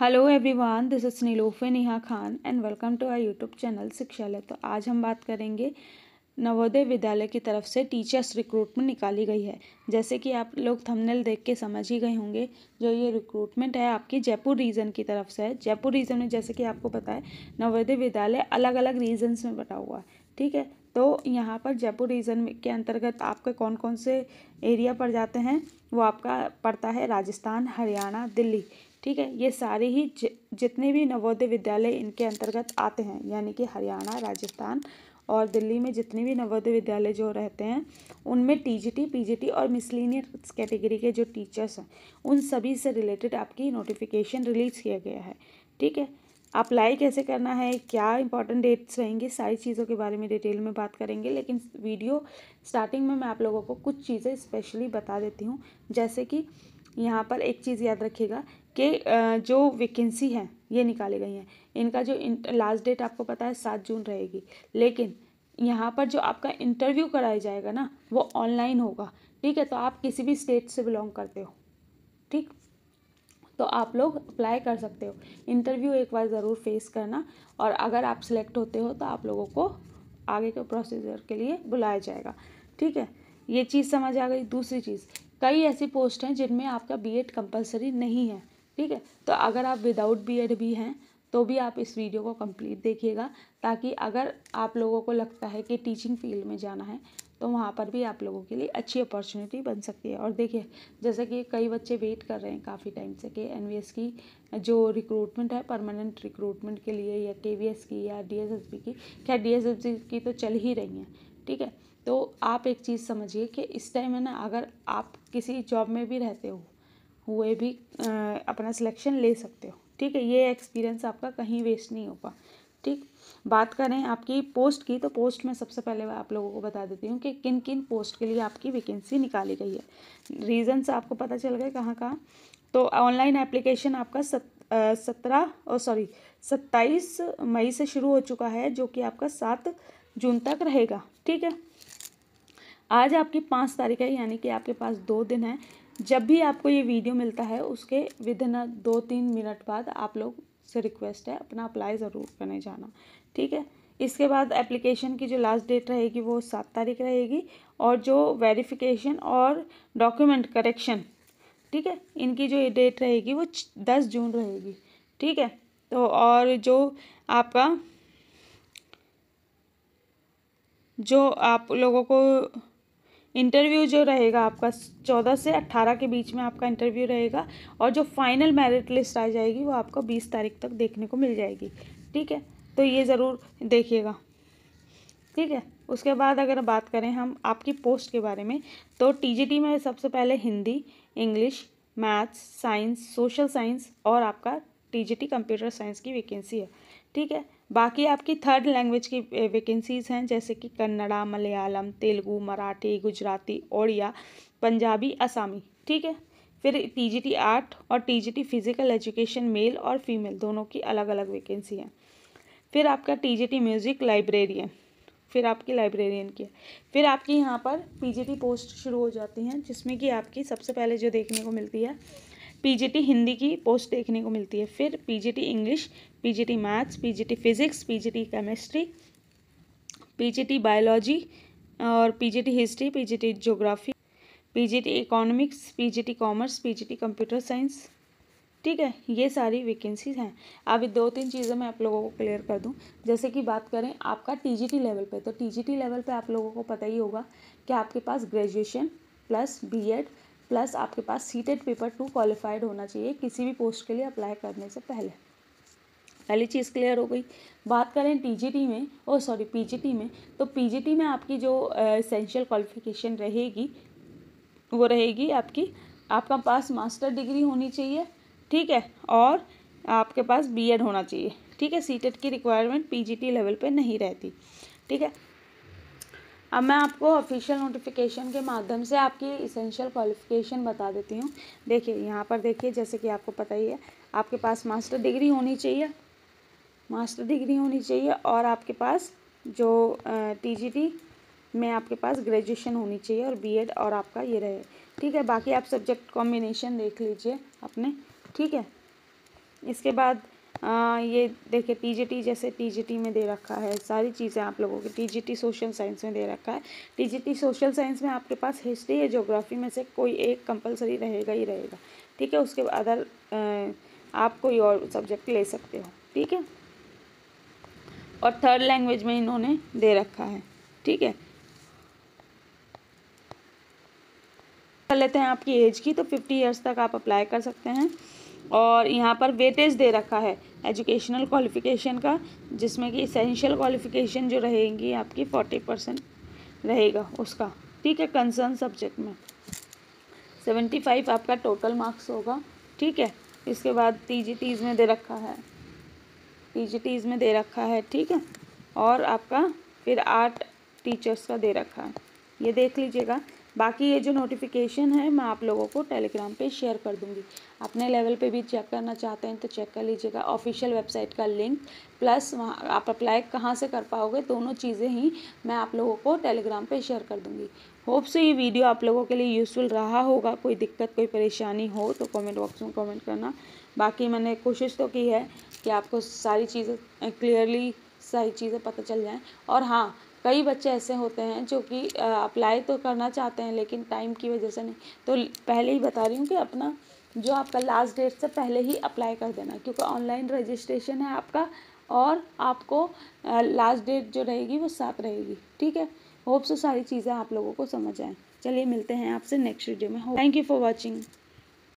hello everyone this is नीलोफे Neha Khan and welcome to our YouTube channel Shikshalaya तो आज हम बात करेंगे नवोदय विद्यालय की तरफ से टीचर्स रिक्रूटमेंट निकाली गई है जैसे कि आप लोग थंबनेल देख के समझ ही गए होंगे जो ये रिक्रूटमेंट है आपकी जयपुर रीजन की तरफ से है जयपुर रीजन में जैसे कि आपको पता है नवोदय विद्यालय अलग अलग रीजन्स में बटा हुआ है ठीक है तो यहाँ पर जयपुर रीजन के अंतर्गत आपके कौन कौन से एरिया पर जाते हैं वो आपका पड़ता है राजस्थान हरियाणा दिल्ली ठीक है ये सारे ही ज, जितने भी नवोदय विद्यालय इनके अंतर्गत आते हैं यानी कि हरियाणा राजस्थान और दिल्ली में जितने भी नवोदय विद्यालय जो रहते हैं उनमें टीजीटी पीजीटी और मिसलिनियस कैटेगरी के जो टीचर्स हैं उन सभी से रिलेटेड आपकी नोटिफिकेशन रिलीज़ किया गया है ठीक है अप्लाई कैसे करना है क्या इंपॉर्टेंट डेट्स रहेंगे सारी चीज़ों के बारे में डिटेल में बात करेंगे लेकिन वीडियो स्टार्टिंग में मैं आप लोगों को कुछ चीज़ें स्पेशली बता देती हूँ जैसे कि यहाँ पर एक चीज़ याद रखिएगा के जो वैकेंसी हैं ये निकाली गई हैं इनका जो लास्ट डेट आपको पता है सात जून रहेगी लेकिन यहाँ पर जो आपका इंटरव्यू कराया जाएगा ना वो ऑनलाइन होगा ठीक है तो आप किसी भी स्टेट से बिलोंग करते हो ठीक तो आप लोग अप्लाई कर सकते हो इंटरव्यू एक बार ज़रूर फेस करना और अगर आप सिलेक्ट होते हो तो आप लोगों को आगे के प्रोसीजर के लिए बुलाया जाएगा ठीक है ये चीज़ समझ आ गई दूसरी चीज़ कई ऐसी पोस्ट हैं जिनमें आपका बीएड कंपलसरी नहीं है ठीक है तो अगर आप विदाउट बी एड भी हैं तो भी आप इस वीडियो को कंप्लीट देखिएगा ताकि अगर आप लोगों को लगता है कि टीचिंग फील्ड में जाना है तो वहाँ पर भी आप लोगों के लिए अच्छी अपॉर्चुनिटी बन सकती है और देखिए जैसे कि कई बच्चे वेट कर रहे हैं काफ़ी टाइम से कि एन की जो रिक्रूटमेंट है परमानेंट रिक्रूटमेंट के लिए या के की या डी की क्या डी की तो चल ही रही हैं ठीक है तो आप एक चीज़ समझिए कि इस टाइम है ना अगर आप किसी जॉब में भी रहते हो हुए भी अपना सिलेक्शन ले सकते हो ठीक है ये एक्सपीरियंस आपका कहीं वेस्ट नहीं होगा ठीक बात करें आपकी पोस्ट की तो पोस्ट में सबसे पहले मैं आप लोगों को बता देती हूँ कि किन किन पोस्ट के लिए आपकी वैकेंसी निकाली गई है रीज़न से आपको पता चल गया कहाँ कहाँ तो ऑनलाइन एप्लीकेशन आपका सत सत्रह और सॉरी सत्ताईस मई से शुरू हो चुका है जो कि आपका सात जून तक रहेगा ठीक है आज आपकी पाँच तारीख है यानी कि आपके पास दो दिन है जब भी आपको ये वीडियो मिलता है उसके विद इन दो तीन मिनट बाद आप लोग से रिक्वेस्ट है अपना अप्लाई ज़रूर करने जाना ठीक है इसके बाद एप्लीकेशन की जो लास्ट डेट रहेगी वो सात तारीख रहेगी और जो वेरिफिकेशन और डॉक्यूमेंट करेक्शन ठीक है इनकी जो डेट रहेगी वो दस जून रहेगी ठीक है तो और जो आपका जो आप लोगों को इंटरव्यू जो रहेगा आपका चौदह से अट्ठारह के बीच में आपका इंटरव्यू रहेगा और जो फाइनल मेरिट लिस्ट आ जाएगी वो आपको बीस तारीख तक देखने को मिल जाएगी ठीक है तो ये ज़रूर देखिएगा ठीक है उसके बाद अगर बात करें हम आपकी पोस्ट के बारे में तो टीजीटी में सबसे पहले Hindi English maths science social science और आपका टीजीटी कंप्यूटर साइंस की वैकेंसी है ठीक है बाकी आपकी थर्ड लैंग्वेज की वैकेंसीज़ हैं जैसे कि कन्नड़ा मलयालम तेलुगू मराठी गुजराती ओडिया पंजाबी असामी ठीक है फिर टीजीटी आर्ट और टीजीटी फिजिकल एजुकेशन मेल और फीमेल दोनों की अलग अलग वैकेंसी हैं फिर आपका टीजीटी म्यूज़िक लाइब्रेरियन फिर आपकी लाइब्रेरियन की है फिर आपकी यहाँ पर टी पोस्ट शुरू हो जाती हैं जिसमें कि आपकी सबसे पहले जो देखने को मिलती है पीजीटी हिंदी की पोस्ट देखने को मिलती है फिर PGT English PGT maths PGT physics PGT chemistry PGT biology और PGT history PGT geography PGT economics PGT commerce PGT computer science ठीक है ये सारी वैकेंसीज हैं अब दो तीन चीज़ें मैं आप लोगों को क्लियर कर दूं जैसे कि बात करें आपका टीजीटी लेवल पे तो टीजीटी लेवल पे आप लोगों को पता ही होगा कि आपके पास ग्रेजुएशन प्लस बीएड प्लस आपके पास सीटेड पेपर टू क्वालिफाइड होना चाहिए किसी भी पोस्ट के लिए अप्लाई करने से पहले पहली चीज़ क्लियर हो गई बात करें टीजीटी में ओ सॉरी पीजीटी में तो पीजीटी में आपकी जो इसेंशियल क्वालिफिकेशन रहेगी वो रहेगी आपकी आपका पास मास्टर डिग्री होनी चाहिए ठीक है और आपके पास बीएड होना चाहिए ठीक है सीटेट की रिक्वायरमेंट पीजीटी लेवल पे नहीं रहती ठीक है अब मैं आपको ऑफिशियल नोटिफिकेशन के माध्यम से आपकी इसेंशियल क्वालिफिकेशन बता देती हूँ देखिए यहाँ पर देखिए जैसे कि आपको पता ही है आपके पास मास्टर डिग्री होनी चाहिए मास्टर डिग्री होनी चाहिए और आपके पास जो टीजीटी में आपके पास ग्रेजुएशन होनी चाहिए और बीएड और आपका ये रहे ठीक है बाकी आप सब्जेक्ट कॉम्बिनेशन देख लीजिए अपने ठीक है इसके बाद ये देखिए टीजीटी जैसे टीजीटी में दे रखा है सारी चीज़ें आप लोगों की टीजीटी सोशल साइंस में दे रखा है टीजीटी सोशल साइंस में आपके पास हिस्ट्री या जोग्राफी में से कोई एक कंपलसरी रहेगा ही रहेगा ठीक है उसके अदर आप कोई और सब्जेक्ट ले सकते हो ठीक है और थर्ड लैंग्वेज में इन्होंने दे रखा है ठीक है कर लेते हैं आपकी एज की तो फिफ्टी ईयर्स तक आप अप्लाई कर सकते हैं और यहाँ पर वेटेज दे रखा है एजुकेशनल क्वालिफ़िकेशन का जिसमें कि इसेंशियल क्वालिफ़िकेशन जो रहेगी आपकी फोर्टी परसेंट रहेगा उसका ठीक है कंसर्न सब्जेक्ट में सेवेंटी फाइव आपका टोटल मार्क्स होगा ठीक है इसके बाद टी में दे रखा है टी में दे रखा है ठीक है और आपका फिर आर्ट टीचर्स का दे रखा है ये देख लीजिएगा बाकी ये जो नोटिफिकेशन है मैं आप लोगों को टेलीग्राम पे शेयर कर दूँगी अपने लेवल पे भी चेक करना चाहते हैं तो चेक कर लीजिएगा ऑफिशियल वेबसाइट का लिंक प्लस वहाँ आप अप्लाई कहाँ से कर पाओगे दोनों चीज़ें ही मैं आप लोगों को टेलीग्राम पे शेयर कर दूँगी होप से ये वीडियो आप लोगों के लिए यूज़फुल रहा होगा कोई दिक्कत कोई परेशानी हो तो कॉमेंट बॉक्स में कॉमेंट करना बाकी मैंने कोशिश तो की है कि आपको सारी चीज़ें क्लियरली सारी चीज़ें पता चल जाएँ और हाँ कई बच्चे ऐसे होते हैं जो कि अप्लाई तो करना चाहते हैं लेकिन टाइम की वजह से नहीं तो पहले ही बता रही हूँ कि अपना जो आपका लास्ट डेट से पहले ही अप्लाई कर देना क्योंकि ऑनलाइन रजिस्ट्रेशन है आपका और आपको लास्ट डेट जो रहेगी वो सात रहेगी ठीक है होप्स सारी चीज़ें आप लोगों को समझ आएँ चलिए मिलते हैं आपसे नेक्स्ट वीडियो में थैंक यू फॉर वॉचिंग